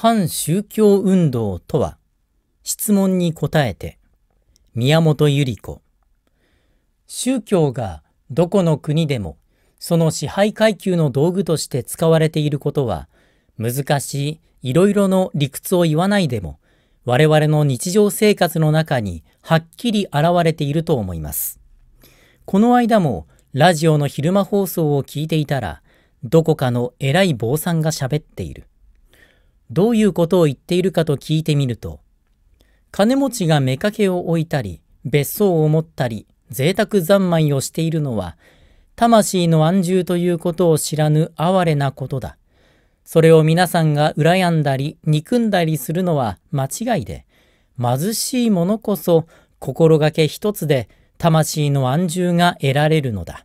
反宗教運動とは質問に答えて宮本百合子宗教がどこの国でもその支配階級の道具として使われていることは難しいいろいろの理屈を言わないでも我々の日常生活の中にはっきり現れていると思います。この間もラジオの昼間放送を聞いていたらどこかの偉い坊さんが喋っている。どういうことを言っているかと聞いてみると、金持ちが妾を置いたり、別荘を持ったり、贅沢三昧をしているのは、魂の安住ということを知らぬ哀れなことだ。それを皆さんが羨んだり、憎んだりするのは間違いで、貧しい者こそ心がけ一つで魂の安住が得られるのだ。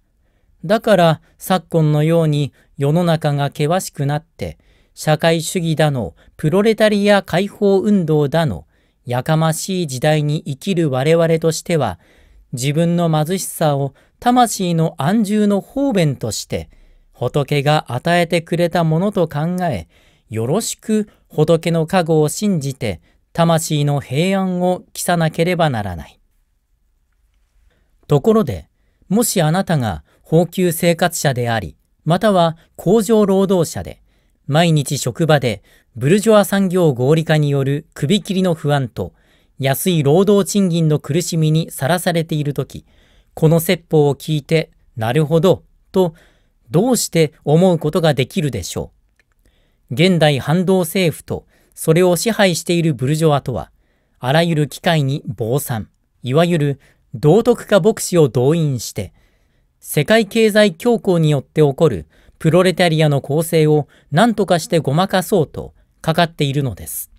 だから昨今のように世の中が険しくなって、社会主義だの、プロレタリア解放運動だの、やかましい時代に生きる我々としては、自分の貧しさを魂の安住の方便として、仏が与えてくれたものと考え、よろしく仏の加護を信じて、魂の平安を期さなければならない。ところで、もしあなたが、高級生活者であり、または工場労働者で、毎日職場でブルジョア産業合理化による首切りの不安と安い労働賃金の苦しみにさらされている時この説法を聞いてなるほどとどうして思うことができるでしょう現代反動政府とそれを支配しているブルジョアとはあらゆる機会に防賛いわゆる道徳家牧師を動員して世界経済恐慌によって起こるプロレタリアの構成を何とかしてごまかそうとかかっているのです。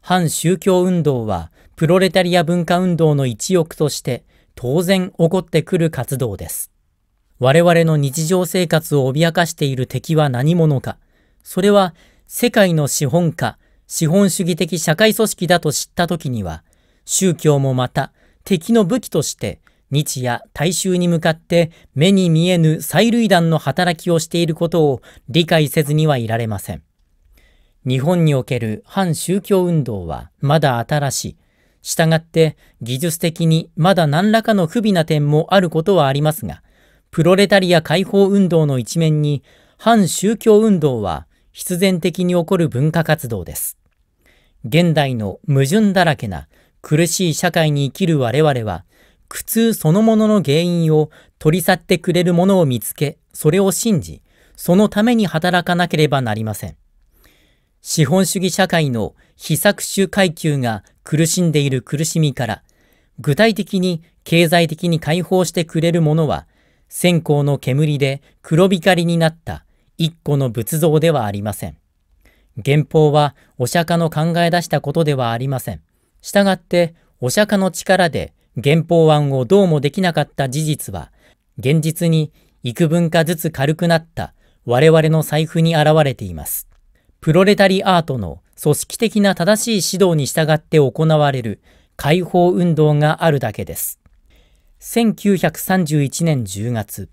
反宗教運動はプロレタリア文化運動の一翼として当然起こってくる活動です。我々の日常生活を脅かしている敵は何者か。それは世界の資本家、資本主義的社会組織だと知った時には、宗教もまた敵の武器として日夜大衆に向かって目に見えぬ催涙弾の働きをしていることを理解せずにはいられません。日本における反宗教運動はまだ新しい。従って技術的にまだ何らかの不備な点もあることはありますが、プロレタリア解放運動の一面に反宗教運動は必然的に起こる文化活動です。現代の矛盾だらけな苦しい社会に生きる我々は、苦痛そのものの原因を取り去ってくれるものを見つけ、それを信じ、そのために働かなければなりません。資本主義社会の被作種階級が苦しんでいる苦しみから、具体的に経済的に解放してくれるものは、線香の煙で黒光りになった一個の仏像ではありません。原法はお釈迦の考え出したことではありません。したがって、お釈迦の力で原法案をどうもできなかった事実は、現実に幾分かずつ軽くなった我々の財布に現れています。プロレタリアートの組織的な正しい指導に従って行われる解放運動があるだけです。1931年10月。